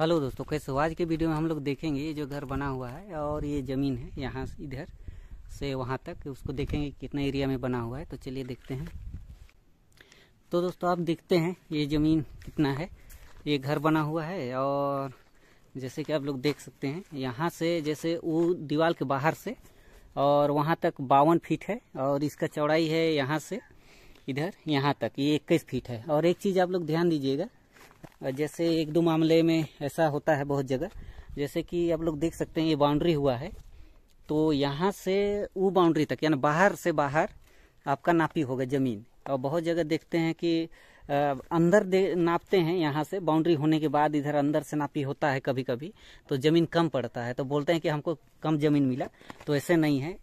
hello दोस्तों कैसे हो आज के वीडियो में हम लोग देखेंगे ये जो घर बना हुआ है और ये ज़मीन है यहाँ से इधर से वहाँ तक उसको देखेंगे कितना एरिया में बना हुआ है तो चलिए देखते हैं तो दोस्तों आप देखते हैं ये ज़मीन कितना है ये घर बना हुआ है और जैसे कि आप लोग देख सकते हैं यहाँ से जैसे वो दीवार के बाहर से और वहाँ तक बावन फीट है और इसका चौड़ाई है यहाँ से इधर यहाँ तक ये इक्कीस फीट है और एक चीज़ आप लोग ध्यान दीजिएगा जैसे एक दो मामले में ऐसा होता है बहुत जगह जैसे कि आप लोग देख सकते हैं ये बाउंड्री हुआ है तो यहाँ से वो बाउंड्री तक यानी बाहर से बाहर आपका नापी होगा ज़मीन और बहुत जगह देखते हैं कि अंदर दे नापते हैं यहाँ से बाउंड्री होने के बाद इधर अंदर से नापी होता है कभी कभी तो ज़मीन कम पड़ता है तो बोलते हैं कि हमको कम ज़मीन मिला तो ऐसे नहीं है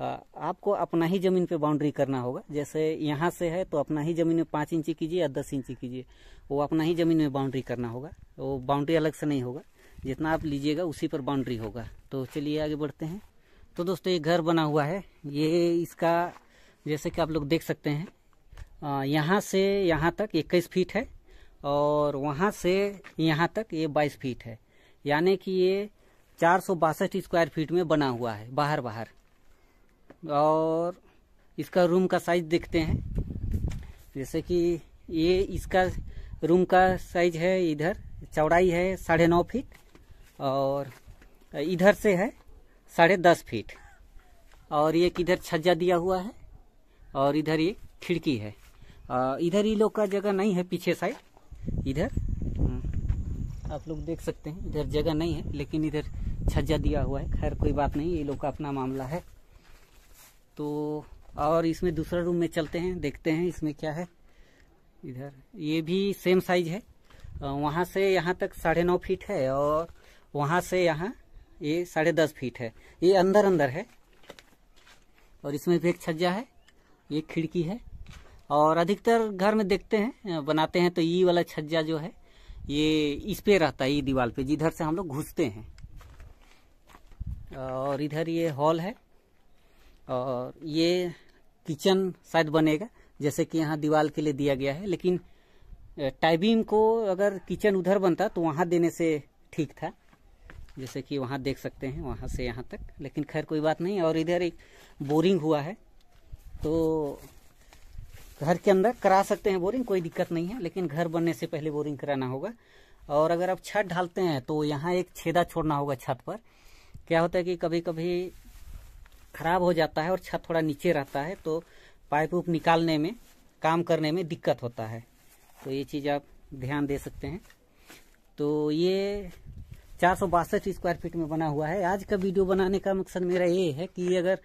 आपको अपना ही जमीन पे बाउंड्री करना होगा जैसे यहाँ से है तो अपना ही जमीन में पाँच इंची कीजिए या दस इंची कीजिए वो अपना ही जमीन में बाउंड्री करना होगा वो बाउंड्री अलग से नहीं होगा जितना आप लीजिएगा उसी पर बाउंड्री होगा तो चलिए आगे बढ़ते हैं तो दोस्तों ये घर बना हुआ है ये इसका जैसे कि आप लोग देख सकते हैं यहाँ से यहाँ तक इक्कीस फीट है और वहाँ से यहाँ तक ये बाईस फीट है यानी कि ये चार स्क्वायर फीट में बना हुआ है बाहर बाहर और इसका रूम का साइज देखते हैं जैसे कि ये इसका रूम का साइज है इधर चौड़ाई है साढ़े नौ फीट और इधर से है साढ़े दस फीट और ये किधर छज्जा दिया हुआ है और इधर ये खिड़की है इधर ये लोग का जगह नहीं है पीछे साइड इधर हम्म, आप लोग देख सकते हैं इधर जगह नहीं है लेकिन इधर छज्जा दिया हुआ है खैर कोई बात नहीं ये लोग का अपना मामला है तो और इसमें दूसरा रूम में चलते हैं देखते हैं इसमें क्या है इधर ये भी सेम साइज है वहाँ से यहाँ तक साढ़े नौ फीट है और वहाँ से यहाँ ये साढ़े दस फीट है ये अंदर अंदर है और इसमें भी एक छज्जा है ये खिड़की है और अधिकतर घर में देखते हैं बनाते हैं तो ई वाला छज्जा जो है ये इस पे रहता है ये दीवार पे जिधर से हम लोग घुसते हैं और इधर ये हॉल है और ये किचन शायद बनेगा जैसे कि यहाँ दीवार के लिए दिया गया है लेकिन टाइबिंग को अगर किचन उधर बनता तो वहाँ देने से ठीक था जैसे कि वहाँ देख सकते हैं वहाँ से यहाँ तक लेकिन खैर कोई बात नहीं और इधर एक बोरिंग हुआ है तो घर के अंदर करा सकते हैं बोरिंग कोई दिक्कत नहीं है लेकिन घर बनने से पहले बोरिंग कराना होगा और अगर आप छत ढालते हैं तो यहाँ एक छेदा छोड़ना होगा छत पर क्या होता है कि कभी कभी खराब हो जाता है और छत थोड़ा नीचे रहता है तो पाइप उप निकालने में काम करने में दिक्कत होता है तो ये चीज़ आप ध्यान दे सकते हैं तो ये चार सौ बासठ स्क्वायर फीट में बना हुआ है आज का वीडियो बनाने का मकसद मेरा ये है कि अगर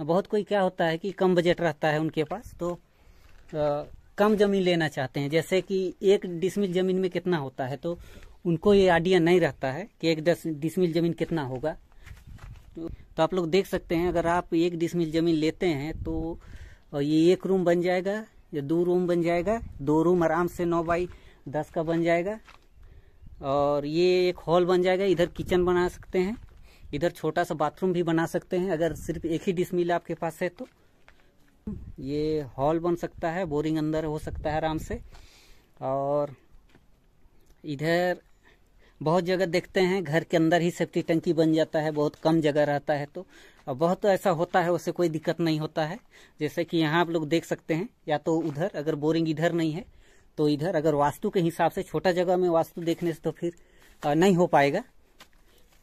बहुत कोई क्या होता है कि कम बजट रहता है उनके पास तो आ, कम जमीन लेना चाहते हैं जैसे कि एक डिसमिल जमीन में कितना होता है तो उनको ये आइडिया नहीं रहता है कि एक दस डिसमिल जमीन कितना होगा तो आप लोग देख सकते हैं अगर आप एक डिसमिल जमीन लेते हैं तो ये एक रूम बन जाएगा ये दो रूम बन जाएगा दो रूम आराम से नौ बाई दस का बन जाएगा और ये एक हॉल बन जाएगा इधर किचन बना सकते हैं इधर छोटा सा बाथरूम भी बना सकते हैं अगर सिर्फ एक ही डिसमिल आपके पास है तो ये हॉल बन सकता है बोरिंग अंदर हो सकता है आराम से और इधर बहुत जगह देखते हैं घर के अंदर ही सेफ्टी टंकी बन जाता है बहुत कम जगह रहता है तो और बहुत तो ऐसा होता है उससे कोई दिक्कत नहीं होता है जैसे कि यहाँ आप लोग देख सकते हैं या तो उधर अगर बोरिंग इधर नहीं है तो इधर अगर वास्तु के हिसाब से छोटा जगह में वास्तु देखने से तो फिर नहीं हो पाएगा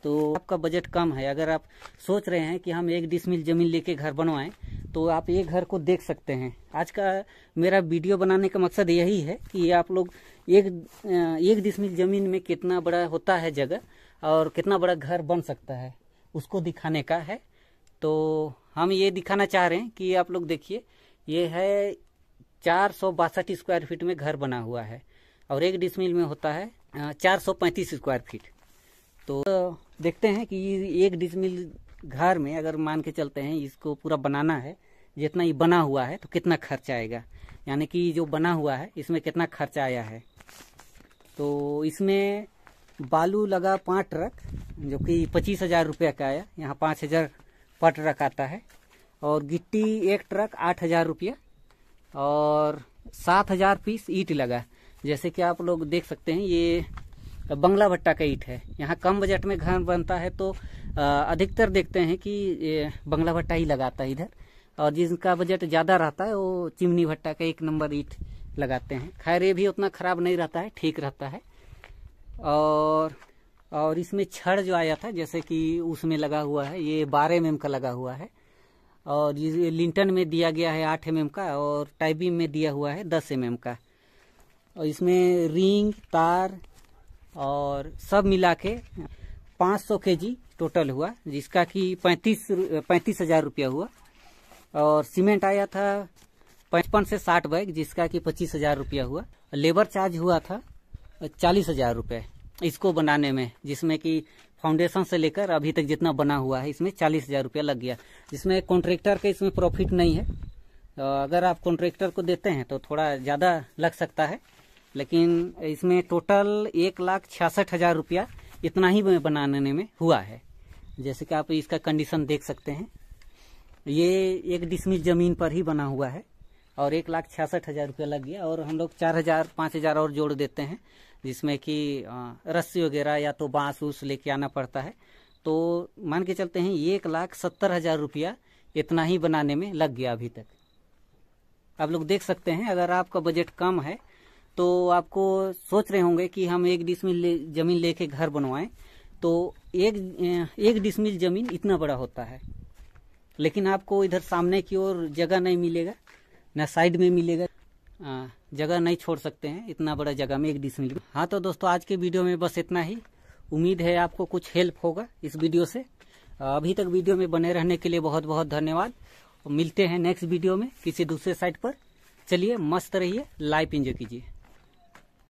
तो आपका बजट कम है अगर आप सोच रहे हैं कि हम एक डिसमिल जमीन लेके घर बनवाएं तो आप ये घर को देख सकते हैं आज का मेरा वीडियो बनाने का मकसद यही है कि आप लोग एक एक डिसमिल जमीन में कितना बड़ा होता है जगह और कितना बड़ा घर बन सकता है उसको दिखाने का है तो हम ये दिखाना चाह रहे हैं कि आप लोग देखिए ये है चार सौ बासठ स्क्वायर फीट में घर बना हुआ है और एक डिसमिल में होता है चार सौ पैंतीस स्क्वायर फीट तो देखते हैं कि एक डिसमिल घर में अगर मान के चलते हैं इसको पूरा बनाना है जितना ये बना हुआ है तो कितना खर्चा आएगा यानी कि जो बना हुआ है इसमें कितना खर्चा आया है तो इसमें बालू लगा पाँच ट्रक जो कि पच्चीस हज़ार रुपये का आया यहाँ पाँच हज़ार पर ट्रक आता है और गिट्टी एक ट्रक आठ हज़ार रुपया और सात हज़ार पीस ईट लगा जैसे कि आप लोग देख सकते हैं ये बंगला भट्टा का ईट है यहाँ कम बजट में घर बनता है तो अधिकतर देखते हैं कि बंगला भट्टा ही लगाता है इधर और जिनका बजट ज़्यादा रहता है वो चिमनी भट्टा का एक नंबर ईट लगाते हैं खैर ये भी उतना खराब नहीं रहता है ठीक रहता है और और इसमें छड़ जो आया था जैसे कि उसमें लगा हुआ है ये बारह एम का लगा हुआ है और ये लिंटन में दिया गया है आठ एम का और टाइबी में दिया हुआ है दस एम का और इसमें रिंग तार और सब मिला के पाँच सौ के जी टोटल हुआ जिसका कि पैंतीस पैंतीस हजार रुपया हुआ और सीमेंट आया था पचपन से साठ बैग जिसका कि पच्चीस हजार रुपया हुआ लेबर चार्ज हुआ था चालीस हजार रुपये इसको बनाने में जिसमें कि फाउंडेशन से लेकर अभी तक जितना बना हुआ है इसमें चालीस हजार रुपया लग गया जिसमें कॉन्ट्रेक्टर का इसमें प्रॉफिट नहीं है अगर आप कॉन्ट्रेक्टर को देते हैं तो थोड़ा ज़्यादा लग सकता है लेकिन इसमें टोटल एक लाख छियासठ हजार रुपया इतना ही बनाने में हुआ है जैसे कि आप इसका कंडीशन देख सकते हैं ये एक डिसमिस जमीन पर ही बना हुआ है और एक लाख छियासठ हजार रुपया लग गया और हम लोग चार हजार पाँच हजार और जोड़ देते हैं जिसमें कि रस्सी वगैरह या तो बांस उस लेके आना पड़ता है तो मान के चलते हैं एक लाख सत्तर हजार रुपया इतना ही बनाने में लग गया अभी तक आप लोग देख सकते हैं अगर आपका बजट कम है तो आपको सोच रहे होंगे कि हम एक डिसमिल ले, जमीन लेके घर बनवाएं तो एक एक डिसमिल जमीन इतना बड़ा होता है लेकिन आपको इधर सामने की ओर जगह नहीं मिलेगा ना साइड में मिलेगा जगह नहीं छोड़ सकते हैं इतना बड़ा जगह में एक डिसमिल हाँ तो दोस्तों आज के वीडियो में बस इतना ही उम्मीद है आपको कुछ हेल्प होगा इस वीडियो से अभी तक वीडियो में बने रहने के लिए बहुत बहुत धन्यवाद मिलते हैं नेक्स्ट वीडियो में किसी दूसरे साइट पर चलिए मस्त रहिए लाइफ एंजॉय कीजिए